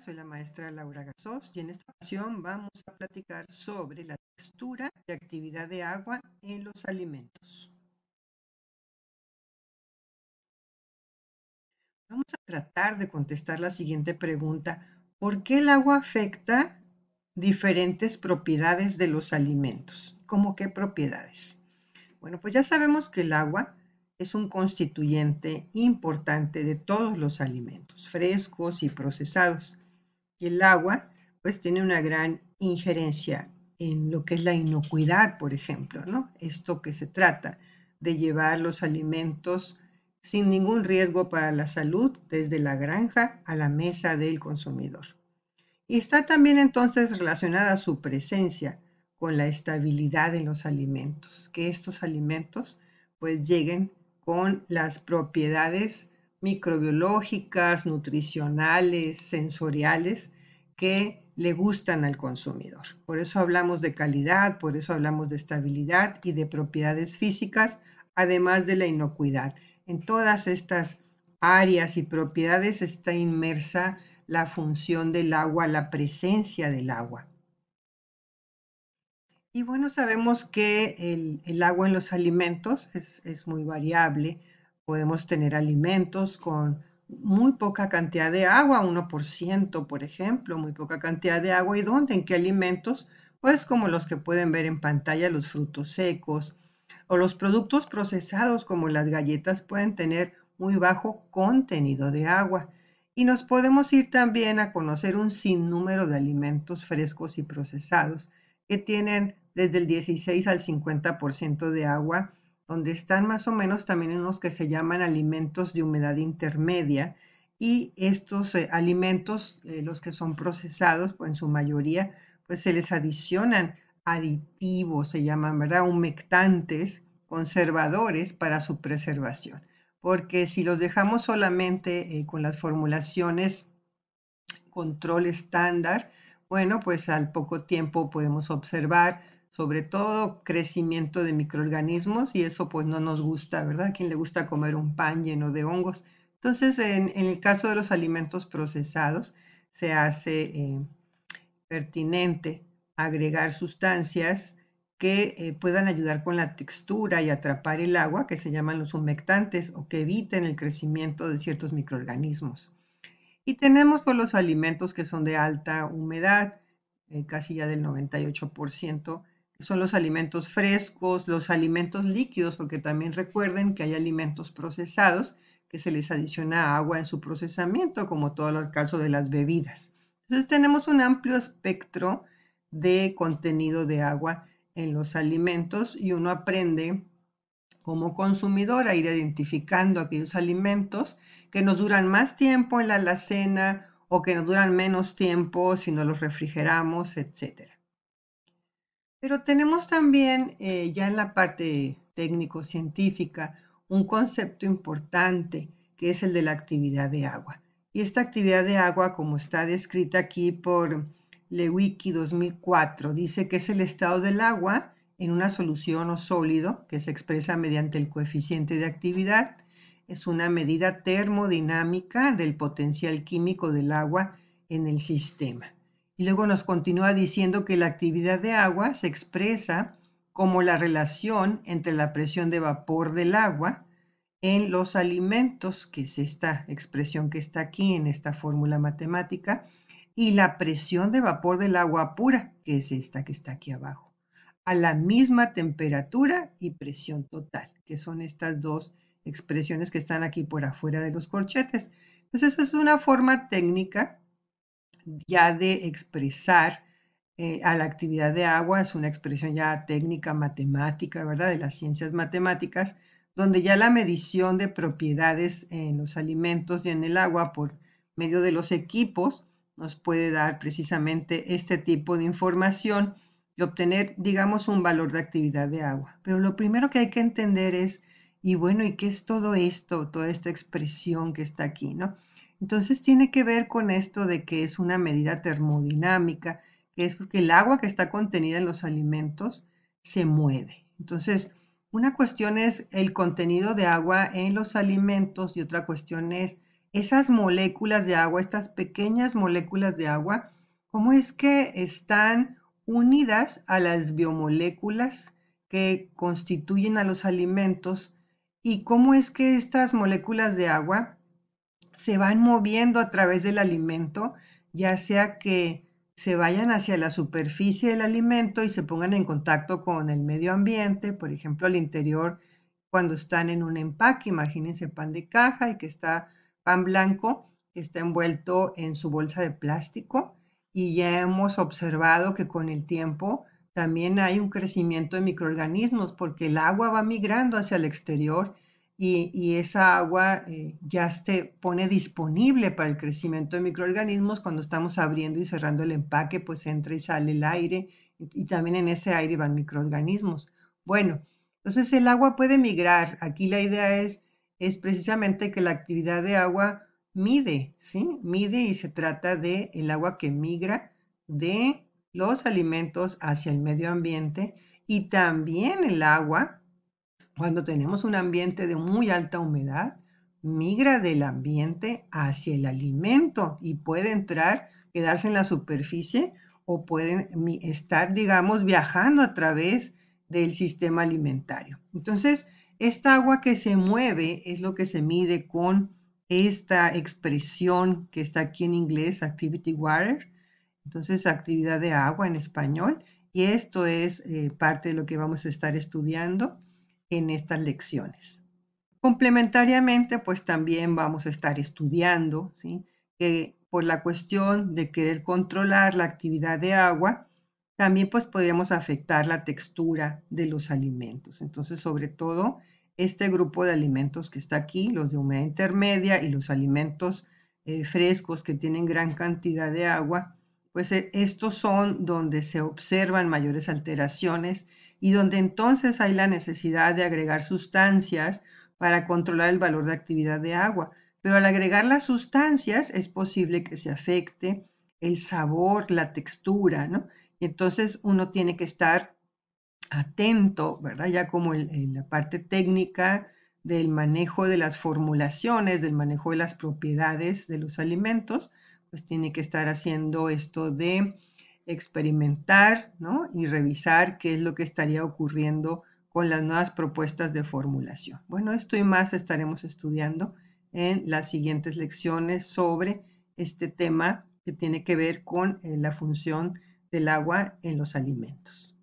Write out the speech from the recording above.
Soy la maestra Laura Gasos y en esta ocasión vamos a platicar sobre la textura y actividad de agua en los alimentos. Vamos a tratar de contestar la siguiente pregunta. ¿Por qué el agua afecta diferentes propiedades de los alimentos? ¿Cómo qué propiedades? Bueno, pues ya sabemos que el agua es un constituyente importante de todos los alimentos, frescos y procesados. Y el agua, pues tiene una gran injerencia en lo que es la inocuidad, por ejemplo, ¿no? Esto que se trata de llevar los alimentos sin ningún riesgo para la salud desde la granja a la mesa del consumidor. Y está también entonces relacionada su presencia con la estabilidad de los alimentos, que estos alimentos pues lleguen con las propiedades microbiológicas, nutricionales, sensoriales que le gustan al consumidor. Por eso hablamos de calidad, por eso hablamos de estabilidad y de propiedades físicas, además de la inocuidad. En todas estas áreas y propiedades está inmersa la función del agua, la presencia del agua. Y bueno, sabemos que el, agua en los alimentos es, es, muy variable. Podemos tener alimentos con muy poca cantidad de agua, 1%, por ejemplo, muy poca cantidad de agua. ¿Y dónde? ¿En qué alimentos? Pues como los que pueden ver en pantalla, los frutos secos o los productos procesados como las galletas pueden tener muy bajo contenido de agua. Y nos podemos ir también a conocer un sinnúmero de alimentos frescos y procesados que tienen desde el 16 al 50% de agua, donde están más o menos también unos que se llaman alimentos de humedad intermedia y estos eh, alimentos, eh, los que son procesados, pues en su mayoría, pues se les adicionan aditivos, se llaman, ¿verdad? Humectantes, conservadores para su preservación. Porque si los dejamos solamente eh, con las formulaciones control estándar, bueno, pues al poco tiempo podemos observar sobre todo crecimiento de microorganismos y eso pues no nos gusta, ¿verdad? ¿A quién le gusta comer un pan lleno de hongos? Entonces, en, el caso de los alimentos procesados, se hace eh, pertinente agregar sustancias que eh, puedan ayudar con la textura y atrapar el agua, que se llaman los humectantes, o que eviten el crecimiento de ciertos microorganismos. Y tenemos pues, los alimentos que son de alta humedad, eh, casi ya del 98% son los alimentos frescos, los alimentos líquidos, porque también recuerden que hay alimentos procesados que se les adiciona agua en su procesamiento, como todo el caso de las bebidas. Entonces tenemos un amplio espectro de contenido de agua en los alimentos y uno aprende como consumidor a ir identificando aquellos alimentos que nos duran más tiempo en la alacena o que nos duran menos tiempo si no los refrigeramos, etc. Pero tenemos también eh, ya en la parte técnico-científica un concepto importante que es el de la actividad de agua. Y esta actividad de agua, como está descrita aquí por Lewicki 2004, dice que es el estado del agua en una solución o sólido que se expresa mediante el coeficiente de actividad. Es una medida termodinámica del potencial químico del agua en el sistema. Y luego nos continúa diciendo que la actividad de agua se expresa como la relación entre la presión de vapor del agua en los alimentos, que es esta expresión que está aquí en esta fórmula matemática, y la presión de vapor del agua pura, que es esta que está aquí abajo, a la misma temperatura y presión total, que son estas dos expresiones que están aquí por afuera de los corchetes. Entonces, esa es una forma técnica ya de expresar eh, a la actividad de agua, es una expresión ya técnica matemática, ¿verdad? De las ciencias matemáticas, donde ya la medición de propiedades en los alimentos y en el agua por medio de los equipos nos puede dar precisamente este tipo de información y obtener, digamos, un valor de actividad de agua. Pero lo primero que hay que entender es, y bueno, ¿y qué es todo esto, toda esta expresión que está aquí, no? Entonces tiene que ver con esto de que es una medida termodinámica, que es porque el agua que está contenida en los alimentos se mueve. Entonces, una cuestión es el contenido de agua en los alimentos y otra cuestión es esas moléculas de agua, estas pequeñas moléculas de agua, cómo es que están unidas a las biomoléculas que constituyen a los alimentos y cómo es que estas moléculas de agua se van moviendo a través del alimento, ya sea que se vayan hacia la superficie del alimento y se pongan en contacto con el medio ambiente, por ejemplo, al interior cuando están en un empaque, imagínense pan de caja y que está pan blanco, que está envuelto en su bolsa de plástico y ya hemos observado que con el tiempo también hay un crecimiento de microorganismos porque el agua va migrando hacia el exterior y, esa agua eh, ya se pone disponible para el crecimiento de microorganismos cuando estamos abriendo y cerrando el empaque, pues entra y sale el aire y, también en ese aire van microorganismos. Bueno, entonces el agua puede migrar. Aquí la idea es, es precisamente que la actividad de agua mide, ¿sí? Mide y se trata de el agua que migra de los alimentos hacia el medio ambiente y también el agua cuando tenemos un ambiente de muy alta humedad, migra del ambiente hacia el alimento y puede entrar, quedarse en la superficie o puede estar, digamos, viajando a través del sistema alimentario. Entonces, esta agua que se mueve es lo que se mide con esta expresión que está aquí en inglés, activity water, entonces actividad de agua en español, y esto es eh, parte de lo que vamos a estar estudiando en estas lecciones. Complementariamente, pues también vamos a estar estudiando, ¿sí? que eh, por la cuestión de querer controlar la actividad de agua, también pues podríamos afectar la textura de los alimentos. Entonces, sobre todo, este grupo de alimentos que está aquí, los de humedad intermedia y los alimentos eh, frescos que tienen gran cantidad de agua, pues eh, estos son donde se observan mayores alteraciones y donde entonces hay la necesidad de agregar sustancias para controlar el valor de actividad de agua. Pero al agregar las sustancias es posible que se afecte el sabor, la textura, ¿no? Y entonces uno tiene que estar atento, ¿verdad? Ya como en la parte técnica del manejo de las formulaciones, del manejo de las propiedades de los alimentos, pues tiene que estar haciendo esto de experimentar y revisar qué es lo que estaría ocurriendo con las nuevas propuestas de formulación. Bueno, esto y más estaremos estudiando en las siguientes lecciones sobre este tema que tiene que ver con eh, la función del agua en los alimentos.